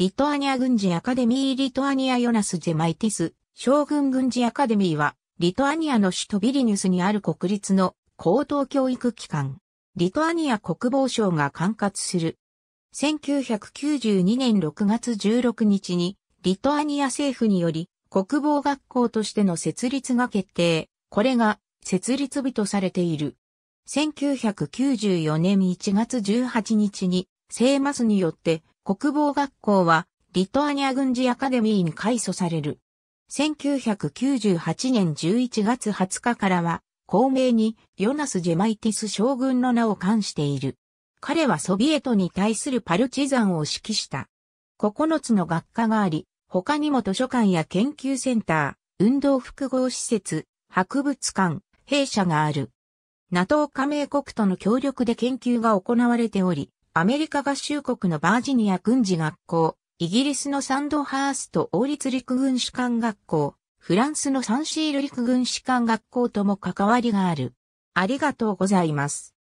リトアニア軍事アカデミーリトアニアヨナス・ジェマイティス、将軍軍事アカデミーは、リトアニアの首都ビリニュスにある国立の高等教育機関、リトアニア国防省が管轄する。1992年6月16日に、リトアニア政府により、国防学校としての設立が決定。これが、設立日とされている。1994年1月18日に、セーマスによって国防学校はリトアニア軍事アカデミーに改組される。1998年11月20日からは、公明にヨナス・ジェマイティス将軍の名を冠している。彼はソビエトに対するパルチザンを指揮した。9つの学科があり、他にも図書館や研究センター、運動複合施設、博物館、弊社がある。NATO 加盟国との協力で研究が行われており、アメリカ合衆国のバージニア軍事学校、イギリスのサンドハースト王立陸軍士官学校、フランスのサンシール陸軍士官学校とも関わりがある。ありがとうございます。